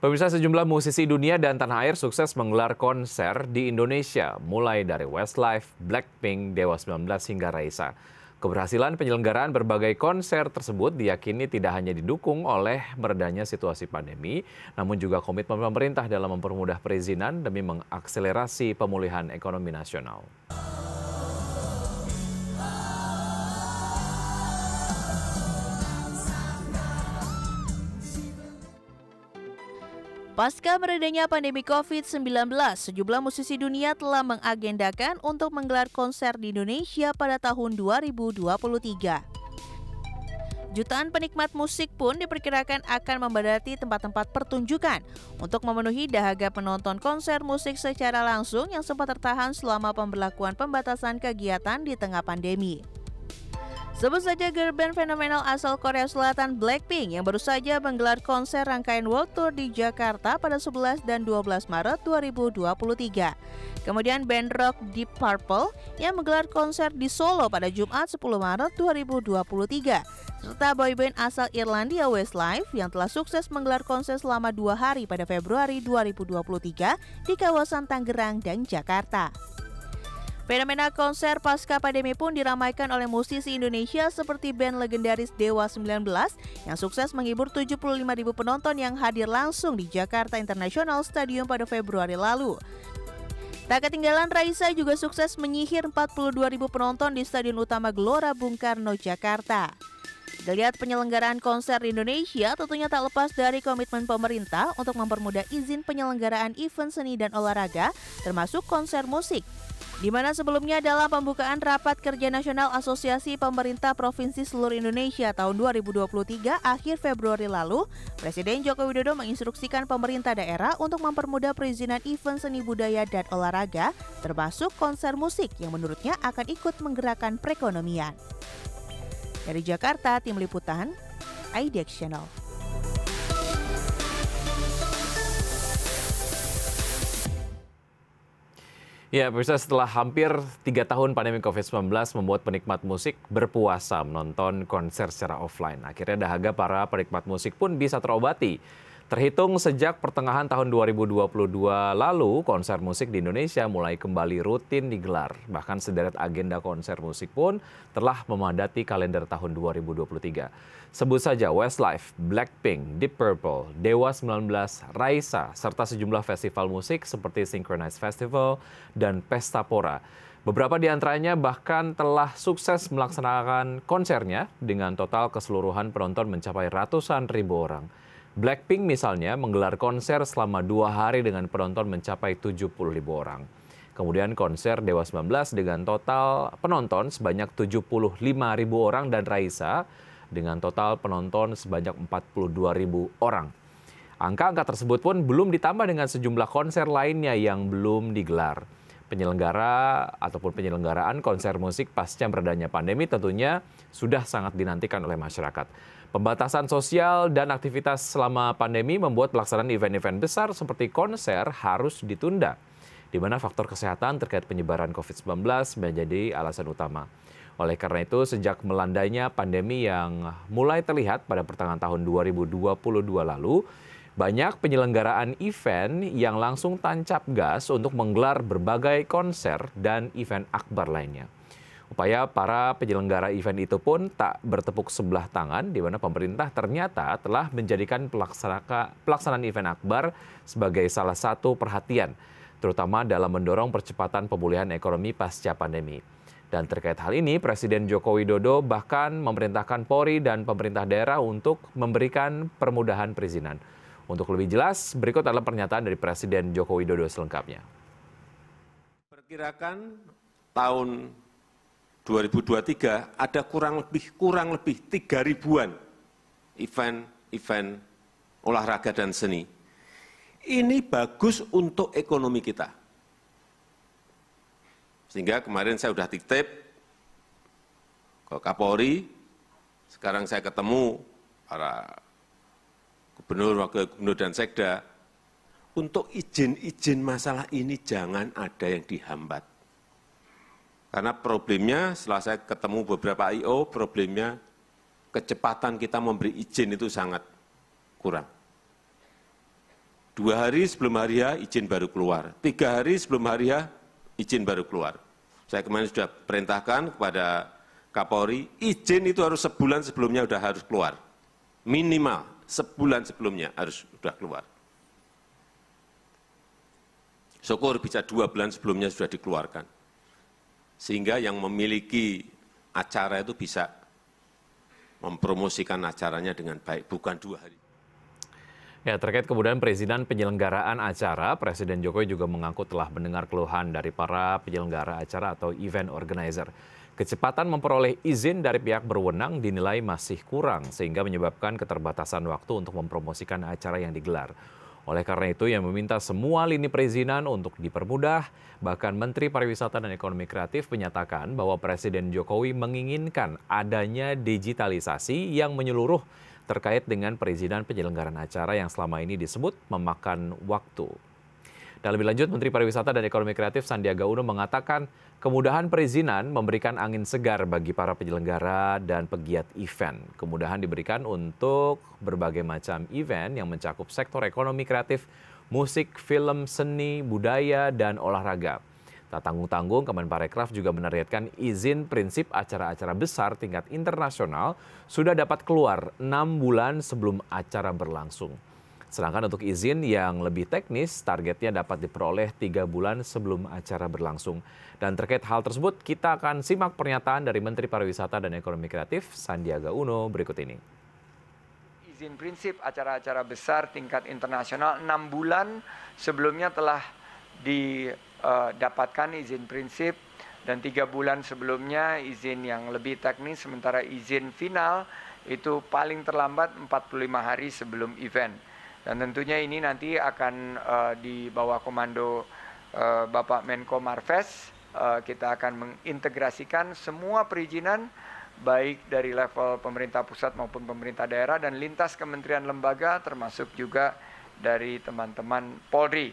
Pemirsa sejumlah musisi dunia dan tanah air sukses menggelar konser di Indonesia, mulai dari Westlife, Blackpink, Dewa 19 hingga Raisa. Keberhasilan penyelenggaraan berbagai konser tersebut diyakini tidak hanya didukung oleh meredanya situasi pandemi, namun juga komitmen pemerintah dalam mempermudah perizinan demi mengakselerasi pemulihan ekonomi nasional. Pasca meredanya pandemi COVID-19, sejumlah musisi dunia telah mengagendakan untuk menggelar konser di Indonesia pada tahun 2023. Jutaan penikmat musik pun diperkirakan akan membadati tempat-tempat pertunjukan untuk memenuhi dahaga penonton konser musik secara langsung yang sempat tertahan selama pemberlakuan pembatasan kegiatan di tengah pandemi. Sebut saja girl band fenomenal asal Korea Selatan Blackpink yang baru saja menggelar konser rangkaian World Tour di Jakarta pada 11 dan 12 Maret 2023. Kemudian band rock Deep Purple yang menggelar konser di Solo pada Jumat 10 Maret 2023 serta boyband asal Irlandia Westlife yang telah sukses menggelar konser selama dua hari pada Februari 2023 di kawasan Tangerang dan Jakarta. Fenomena konser pasca pandemi pun diramaikan oleh musisi Indonesia seperti band legendaris Dewa 19 yang sukses menghibur ribu penonton yang hadir langsung di Jakarta International Stadium pada Februari lalu. Tak ketinggalan Raisa juga sukses menyihir ribu penonton di Stadion Utama Gelora Bung Karno, Jakarta. Dilihat penyelenggaraan konser di Indonesia tentunya tak lepas dari komitmen pemerintah untuk mempermudah izin penyelenggaraan event seni dan olahraga, termasuk konser musik di mana sebelumnya dalam pembukaan Rapat Kerja Nasional Asosiasi Pemerintah Provinsi Seluruh Indonesia tahun 2023 akhir Februari lalu, Presiden Joko Widodo menginstruksikan pemerintah daerah untuk mempermudah perizinan event seni budaya dan olahraga, termasuk konser musik yang menurutnya akan ikut menggerakkan perekonomian. Dari Jakarta, Tim Liputan, IDX Channel. Ya, pemirsa setelah hampir tiga tahun pandemi COVID-19 membuat penikmat musik berpuasa menonton konser secara offline. Akhirnya dahaga para penikmat musik pun bisa terobati. Terhitung sejak pertengahan tahun 2022 lalu, konser musik di Indonesia mulai kembali rutin digelar. Bahkan sederet agenda konser musik pun telah memadati kalender tahun 2023. Sebut saja Westlife, Blackpink, Deep Purple, Dewa 19, Raisa, serta sejumlah festival musik seperti Synchronized Festival dan Pesta Pora. Beberapa di antaranya bahkan telah sukses melaksanakan konsernya dengan total keseluruhan penonton mencapai ratusan ribu orang. Blackpink misalnya menggelar konser selama dua hari dengan penonton mencapai 70 ribu orang. Kemudian konser Dewa 19 dengan total penonton sebanyak 75 ribu orang dan Raisa dengan total penonton sebanyak 42 ribu orang. Angka-angka tersebut pun belum ditambah dengan sejumlah konser lainnya yang belum digelar. Penyelenggara ataupun penyelenggaraan konser musik pasca beradanya pandemi tentunya sudah sangat dinantikan oleh masyarakat. Pembatasan sosial dan aktivitas selama pandemi membuat pelaksanaan event-event besar seperti konser harus ditunda, di mana faktor kesehatan terkait penyebaran COVID-19 menjadi alasan utama. Oleh karena itu, sejak melandainya pandemi yang mulai terlihat pada pertengahan tahun 2022 lalu, banyak penyelenggaraan event yang langsung tancap gas untuk menggelar berbagai konser dan event akbar lainnya. Upaya para penyelenggara event itu pun tak bertepuk sebelah tangan, di mana pemerintah ternyata telah menjadikan pelaksanaan event akbar sebagai salah satu perhatian, terutama dalam mendorong percepatan pemulihan ekonomi pasca pandemi. Dan terkait hal ini, Presiden Joko Widodo bahkan memerintahkan Polri dan pemerintah daerah untuk memberikan permudahan perizinan. Untuk lebih jelas, berikut adalah pernyataan dari Presiden Joko Widodo selengkapnya. Perkirakan tahun 2023 ada kurang lebih kurang lebih 3 ribuan event event olahraga dan seni. Ini bagus untuk ekonomi kita. Sehingga kemarin saya sudah titip ke Kapolri, sekarang saya ketemu para gubernur, wakil gubernur, dan sekda, untuk izin-izin masalah ini jangan ada yang dihambat. Karena problemnya setelah saya ketemu beberapa IO, problemnya kecepatan kita memberi izin itu sangat kurang. Dua hari sebelum hari ya, izin baru keluar. Tiga hari sebelum hari ya, izin baru keluar. Saya kemarin sudah perintahkan kepada Kapolri, izin itu harus sebulan sebelumnya sudah harus keluar. Minimal sebulan sebelumnya harus sudah keluar. Syukur bisa dua bulan sebelumnya sudah dikeluarkan sehingga yang memiliki acara itu bisa mempromosikan acaranya dengan baik, bukan dua hari. Ya, terkait kemudian perizinan penyelenggaraan acara, Presiden Jokowi juga mengaku telah mendengar keluhan dari para penyelenggara acara atau event organizer. Kecepatan memperoleh izin dari pihak berwenang dinilai masih kurang sehingga menyebabkan keterbatasan waktu untuk mempromosikan acara yang digelar. Oleh karena itu, ia meminta semua lini perizinan untuk dipermudah. Bahkan Menteri Pariwisata dan Ekonomi Kreatif menyatakan bahwa Presiden Jokowi menginginkan adanya digitalisasi yang menyeluruh terkait dengan perizinan penyelenggaraan acara yang selama ini disebut memakan waktu. Dan lebih lanjut, Menteri Pariwisata dan Ekonomi Kreatif Sandiaga Uno mengatakan kemudahan perizinan memberikan angin segar bagi para penyelenggara dan pegiat event. Kemudahan diberikan untuk berbagai macam event yang mencakup sektor ekonomi kreatif, musik, film, seni, budaya, dan olahraga. Tak tanggung-tanggung, Kemenparekraf juga menargetkan izin prinsip acara-acara besar tingkat internasional sudah dapat keluar enam bulan sebelum acara berlangsung. Sedangkan untuk izin yang lebih teknis, targetnya dapat diperoleh tiga bulan sebelum acara berlangsung. Dan terkait hal tersebut, kita akan simak pernyataan dari Menteri Pariwisata dan Ekonomi Kreatif Sandiaga Uno berikut ini. Izin prinsip acara-acara besar tingkat internasional enam bulan sebelumnya telah didapatkan eh, izin prinsip dan tiga bulan sebelumnya izin yang lebih teknis sementara izin final itu paling terlambat 45 hari sebelum event. Dan tentunya ini nanti akan uh, di bawah komando uh, Bapak Menko Marves uh, kita akan mengintegrasikan semua perizinan baik dari level pemerintah pusat maupun pemerintah daerah dan lintas kementerian lembaga termasuk juga dari teman-teman Polri.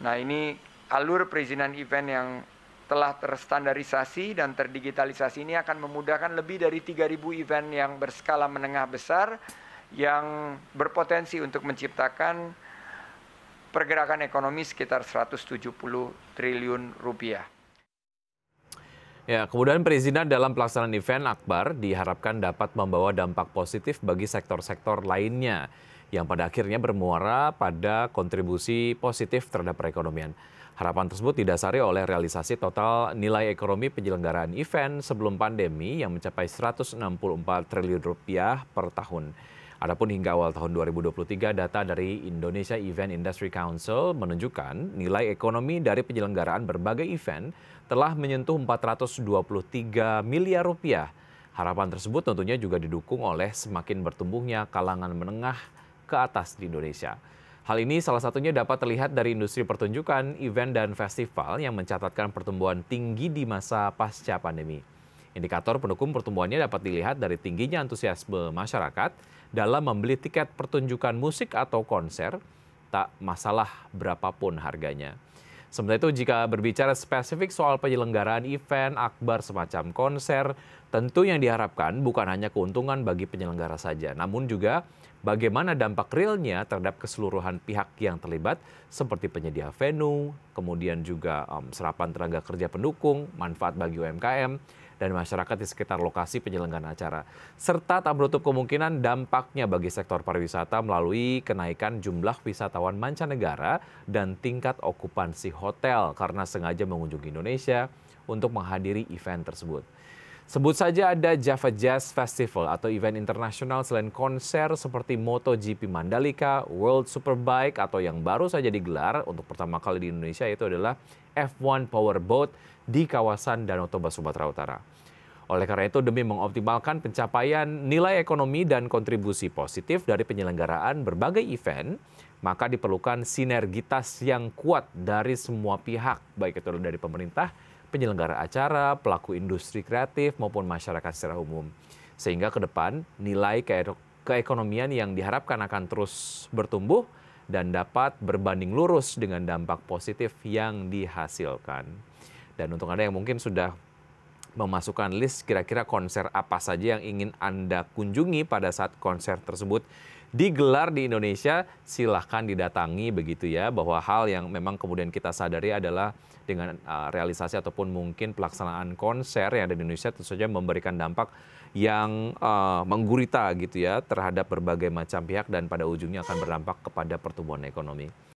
Nah, ini alur perizinan event yang telah terstandarisasi dan terdigitalisasi ini akan memudahkan lebih dari 3000 event yang berskala menengah besar yang berpotensi untuk menciptakan pergerakan ekonomi sekitar 170 triliun rupiah. Ya, kemudian perizinan dalam pelaksanaan event Akbar diharapkan dapat membawa dampak positif bagi sektor-sektor lainnya yang pada akhirnya bermuara pada kontribusi positif terhadap perekonomian. Harapan tersebut didasari oleh realisasi total nilai ekonomi penyelenggaraan event sebelum pandemi yang mencapai 164 triliun rupiah per tahun. Adapun hingga awal tahun 2023 data dari Indonesia Event Industry Council menunjukkan nilai ekonomi dari penyelenggaraan berbagai event telah menyentuh 423 miliar rupiah. Harapan tersebut tentunya juga didukung oleh semakin bertumbuhnya kalangan menengah ke atas di Indonesia. Hal ini salah satunya dapat terlihat dari industri pertunjukan, event, dan festival yang mencatatkan pertumbuhan tinggi di masa pasca pandemi. Indikator pendukung pertumbuhannya dapat dilihat dari tingginya antusiasme masyarakat dalam membeli tiket pertunjukan musik atau konser, tak masalah berapapun harganya. Sementara itu, jika berbicara spesifik soal penyelenggaraan event, akbar semacam konser, tentu yang diharapkan bukan hanya keuntungan bagi penyelenggara saja, namun juga bagaimana dampak realnya terhadap keseluruhan pihak yang terlibat, seperti penyedia venue, kemudian juga um, serapan tenaga kerja pendukung, manfaat bagi UMKM, dan masyarakat di sekitar lokasi penyelenggaraan acara. Serta tak menutup kemungkinan dampaknya bagi sektor pariwisata melalui kenaikan jumlah wisatawan mancanegara dan tingkat okupansi hotel karena sengaja mengunjungi Indonesia untuk menghadiri event tersebut. Sebut saja ada Java Jazz Festival atau event internasional selain konser seperti MotoGP Mandalika, World Superbike atau yang baru saja digelar untuk pertama kali di Indonesia yaitu adalah F1 Powerboat di kawasan Danau Toba Sumatera Utara. Oleh karena itu, demi mengoptimalkan pencapaian nilai ekonomi dan kontribusi positif dari penyelenggaraan berbagai event, maka diperlukan sinergitas yang kuat dari semua pihak, baik itu dari pemerintah penyelenggara acara, pelaku industri kreatif, maupun masyarakat secara umum. Sehingga ke depan nilai keekonomian yang diharapkan akan terus bertumbuh dan dapat berbanding lurus dengan dampak positif yang dihasilkan. Dan untuk Anda yang mungkin sudah memasukkan list kira-kira konser apa saja yang ingin Anda kunjungi pada saat konser tersebut digelar di Indonesia, silahkan didatangi begitu ya, bahwa hal yang memang kemudian kita sadari adalah dengan uh, realisasi ataupun mungkin pelaksanaan konser yang ada di Indonesia tentu saja memberikan dampak yang uh, menggurita gitu ya terhadap berbagai macam pihak dan pada ujungnya akan berdampak kepada pertumbuhan ekonomi.